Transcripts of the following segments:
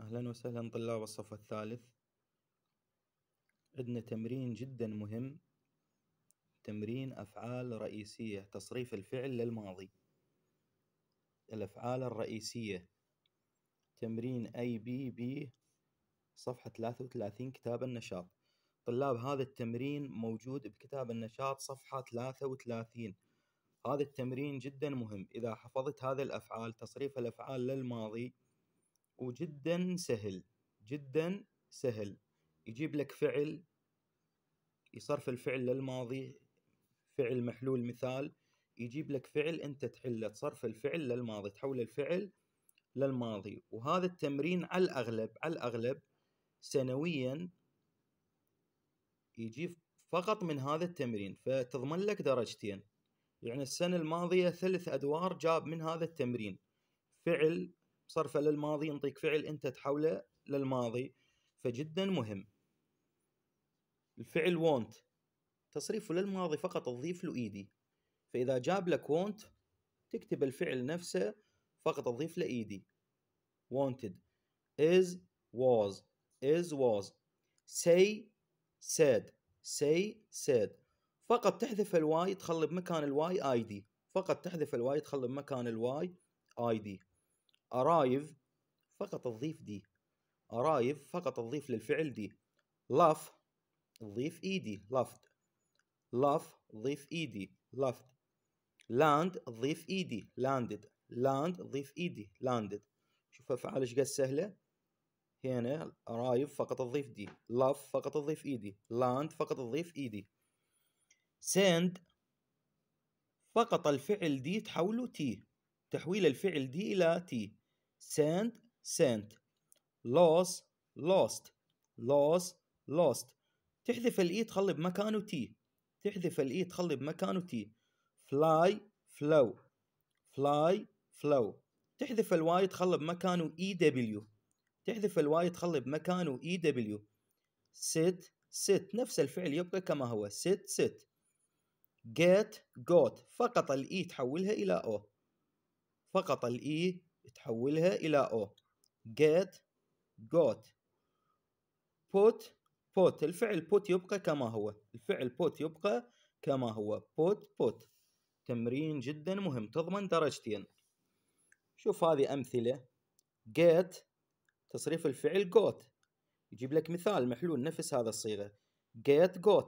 أهلا وسهلا طلاب الصف الثالث عندنا تمرين جدا مهم تمرين أفعال رئيسية تصريف الفعل للماضي الأفعال الرئيسية تمرين أي بي بي صفحة 33 كتاب النشاط طلاب هذا التمرين موجود بكتاب النشاط صفحة 33 هذا التمرين جدا مهم إذا حفظت هذه الأفعال تصريف الأفعال للماضي وجدا سهل جدا سهل يجيب لك فعل يصرف الفعل للماضي فعل محلول مثال يجيب لك فعل انت تحله تصرف الفعل للماضي تحول الفعل للماضي وهذا التمرين على الاغلب على الاغلب سنويا يجي فقط من هذا التمرين فتضمن لك درجتين يعني السنة الماضية ثلاث أدوار جاب من هذا التمرين فعل صرفه للماضي ينطيك فعل انت تحوله للماضي فجدا مهم الفعل want تصريفه للماضي فقط تضيف له ايدي فاذا جاب لك want تكتب الفعل نفسه فقط تضيف له ايدي wanted is was is was say said say said فقط تحذف الواي تخلي بمكان الواي اي دي فقط تحذف الواي تخلي بمكان الواي اي دي ارايف فقط تضيف دي ارايف فقط تضيف للفعل دي laugh تضيف ايدي laughed laugh تضيف ايدي laughed لاند تضيف ايدي لاندد لاند تضيف ايدي لاندد شوف افعال ايش قد سهله هنا ارايف فقط تضيف دي لاف فقط تضيف ايدي لاند فقط تضيف ايدي سند فقط الفعل دي تحوله تي تحويل الفعل دي إلى تي send sent loss lost loss lost تحذف الإي e تخلي بمكانه تي تحذف الإي e تخلي بمكانه تي fly flow fly flow تحذف الواي تخلي بمكانه اي e دبليو تحذف الواي تخلي بمكانه اي دبليو sit sit نفس الفعل يبقى كما هو sit sit get got فقط الاي تحولها الى او فقط الاي e تحولها الى او get got put put الفعل put يبقى كما هو الفعل put يبقى كما هو put put تمرين جدا مهم تضمن درجتين شوف هذه أمثلة get تصريف الفعل got يجيب لك مثال محلول نفس هذا الصيغة get got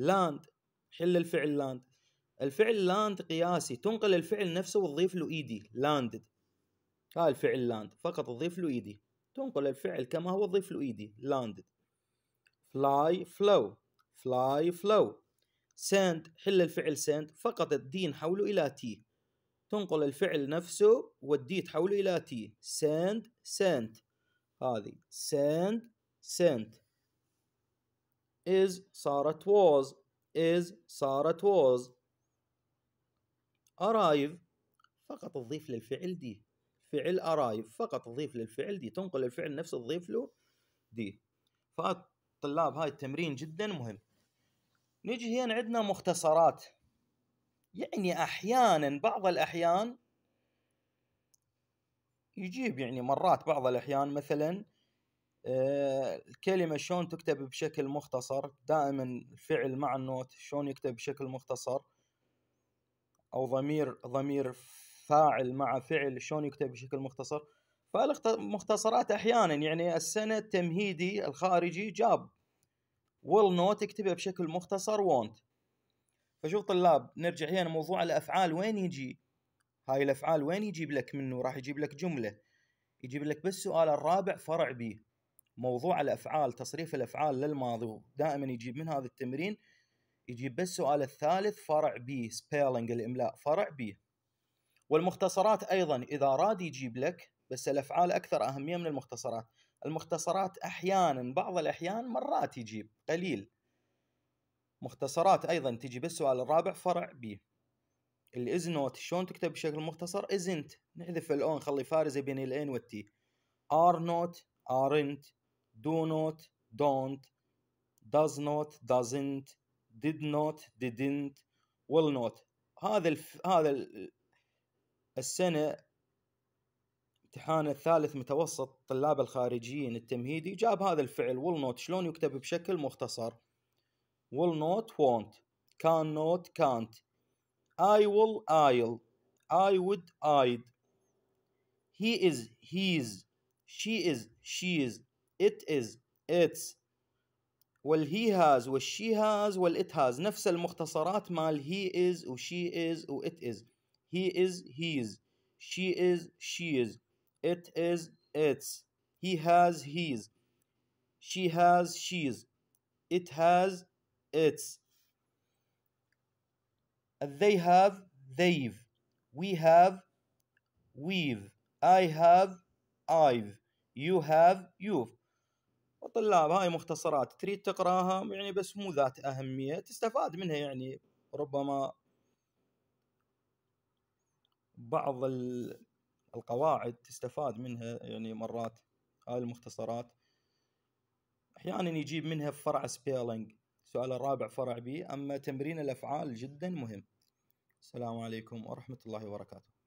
land حل الفعل land الفعل لاند قياسي تنقل الفعل نفسه وتضيف له ايدي لاندد هاي الفعل لاند فقط تضيف له ايدي تنقل الفعل كما هو تضيف له ايدي لاندد فلاي فلو فلاي فلو سند حل الفعل سند فقط الدين حوله الى تي تنقل الفعل نفسه والدي تحوله الى تي سند سنت هذه سند سنت is صارت was is صارت was ارايف فقط تضيف للفعل دي فعل ارايف فقط تضيف للفعل دي تنقل الفعل نفسه تضيف له دي فالطلاب هاي التمرين جدا مهم نجي هنا عندنا مختصرات يعني احيانا بعض الاحيان يجيب يعني مرات بعض الاحيان مثلا آه، الكلمة شلون تكتب بشكل مختصر دائما الفعل مع النوت شلون يكتب بشكل مختصر او ضمير ضمير فاعل مع فعل شلون يكتب بشكل مختصر فالمختصرات احيانا يعني السنه التمهيدي الخارجي جاب will not اكتبها بشكل مختصر won't فشوف طلاب نرجع هنا موضوع الافعال وين يجي هاي الافعال وين يجيب لك منه راح يجيب لك جمله يجيب لك بس السؤال الرابع فرع بي موضوع الافعال تصريف الافعال للماضي دائما يجيب من هذا التمرين يجيب بس السؤال الثالث فرع بي سبيلنج الاملاء فرع بي والمختصرات ايضا اذا راد يجيب لك بس الافعال اكثر اهميه من المختصرات المختصرات احيانا بعض الاحيان مرات يجيب قليل مختصرات ايضا تجي بالسؤال الرابع فرع بي الاز نوت شلون تكتب بشكل مختصر ازنت نحذف الاون نخلي فارزه بين الان والتي ار نوت ارنت دو نوت دونت داز نوت دازنت did not didn't will not هذا الف... هذا ال... السنه امتحان الثالث متوسط طلاب الخارجيين التمهيدي جاب هذا الفعل will not شلون يكتب بشكل مختصر will not won't can not can't I will I'll I would I'd he is he's she is she's. It is, it's والهي هاز والشي هاز والإت هاز نفس المختصرات مال هي إز وشي إز وإت إز هي إز هيز شي إز شي إز إت إز إتس هي هاز هيز شي هاز شيز إت هاز إتس they have they've we have we've I have I've you have you've طلاب هاي مختصرات تريد تقراها يعني بس مو ذات اهميه تستفاد منها يعني ربما بعض القواعد تستفاد منها يعني مرات هاي المختصرات احيانا يجيب منها فرع سبيلنج السؤال الرابع فرع بي اما تمرين الافعال جدا مهم السلام عليكم ورحمه الله وبركاته